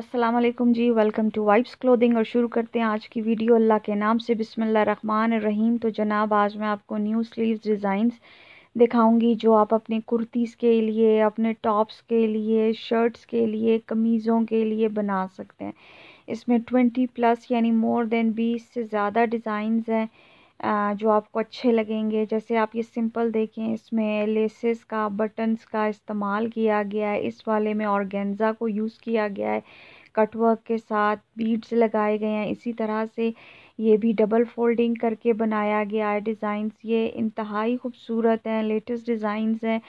अस्सलाम वालेकुम जी वेलकम टू वाइब्स क्लोथिंग और शुरू करते हैं आज की वीडियो अल्लाह के नाम से बिसमिल्ल रहीम तो जनाब आज मैं आपको न्यू स्लीव्स डिज़ाइंस दिखाऊंगी जो आप अपने कुर्तीज़ के लिए अपने टॉप्स के लिए शर्ट्स के लिए कमीज़ों के लिए बना सकते हैं इसमें ट्वेंटी प्लस यानी मोर देन बीस से ज़्यादा डिज़ाइंस हैं जो आपको अच्छे लगेंगे जैसे आप ये सिंपल देखें इसमें लेसेस का बटन्स का इस्तेमाल किया गया है इस वाले में ऑर्गेन्ज़ा को यूज़ किया गया है कटवर्क के साथ बीड्स लगाए गए हैं इसी तरह से ये भी डबल फोल्डिंग करके बनाया गया है डिज़ाइंस ये इंतहाई खूबसूरत हैं लेटेस्ट डिज़ाइंस हैं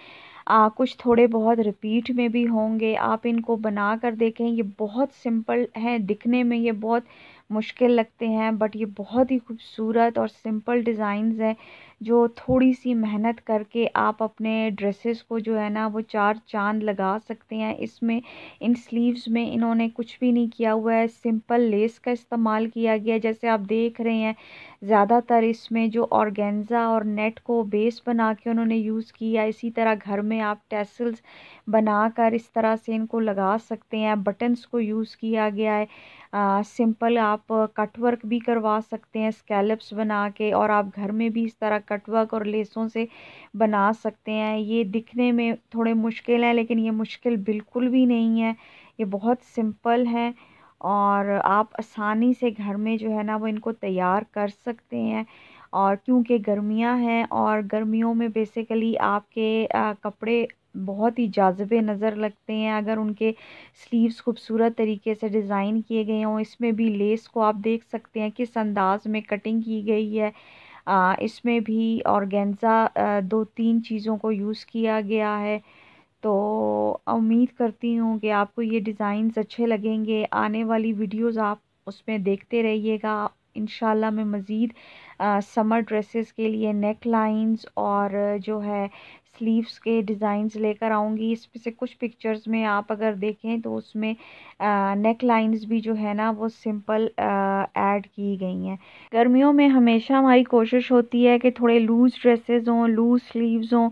आ, कुछ थोड़े बहुत रिपीट में भी होंगे आप इनको बना कर देखें ये बहुत सिंपल हैं दिखने में ये बहुत मुश्किल लगते हैं बट ये बहुत ही खूबसूरत और सिंपल डिज़ाइंस हैं जो थोड़ी सी मेहनत करके आप अपने ड्रेसेस को जो है ना वो चार चांद लगा सकते हैं इसमें इन स्लीव्स में इन्होंने कुछ भी नहीं किया हुआ है सिंपल लेस का इस्तेमाल किया गया जैसे आप देख रहे हैं ज़्यादातर इसमें जो ऑर्गेन्ज़ा और नेट को बेस बना के उन्होंने यूज़ किया इसी तरह घर में आप टेसल्स बनाकर इस तरह से इनको लगा सकते हैं बटन्स को यूज़ किया गया है आ, सिंपल आप आप कट वर्क भी करवा सकते हैं स्कैलप्स बना के और आप घर में भी इस तरह कट वर्क और लेसों से बना सकते हैं ये दिखने में थोड़े मुश्किल हैं लेकिन ये मुश्किल बिल्कुल भी नहीं है ये बहुत सिंपल है और आप आसानी से घर में जो है ना वो इनको तैयार कर सकते हैं और क्योंकि गर्मियां हैं और गर्मियों में बेसिकली आपके आ, कपड़े बहुत ही जाजबे नज़र लगते हैं अगर उनके स्लीव्स खूबसूरत तरीके से डिज़ाइन किए गए हों इसमें भी लेस को आप देख सकते हैं किस अंदाज़ में कटिंग की गई है इसमें भी ऑर्गेन्ज़ा दो तीन चीज़ों को यूज़ किया गया है तो उम्मीद करती हूँ कि आपको ये डिज़ाइंस अच्छे लगेंगे आने वाली वीडियोज़ आप उसमें देखते रहिएगा इन मैं मज़ीद समर ड्रेसेस के लिए नेक लाइंस और जो है स्लीव्स के डिज़ाइंस लेकर आऊँगी इसमें से कुछ पिक्चर्स में आप अगर देखें तो उसमें नेक लाइंस भी जो है ना वो सिंपल ऐड की गई हैं गर्मियों में हमेशा हमारी कोशिश होती है कि थोड़े लूज़ ड्रेसेस हों लूज़ स्लीव्स हों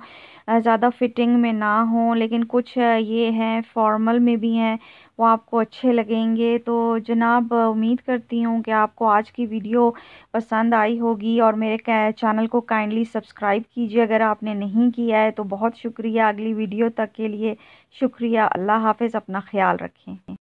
ज़्यादा फिटिंग में ना हो लेकिन कुछ ये हैं फॉर्मल में भी हैं वो आपको अच्छे लगेंगे तो जनाब उम्मीद करती हूँ कि आपको आज की वीडियो पसंद आई हो होगी और मेरे चैनल को काइंडली सब्सक्राइब कीजिए अगर आपने नहीं किया है तो बहुत शुक्रिया अगली वीडियो तक के लिए शुक्रिया अल्लाह हाफिज़ अपना ख्याल रखें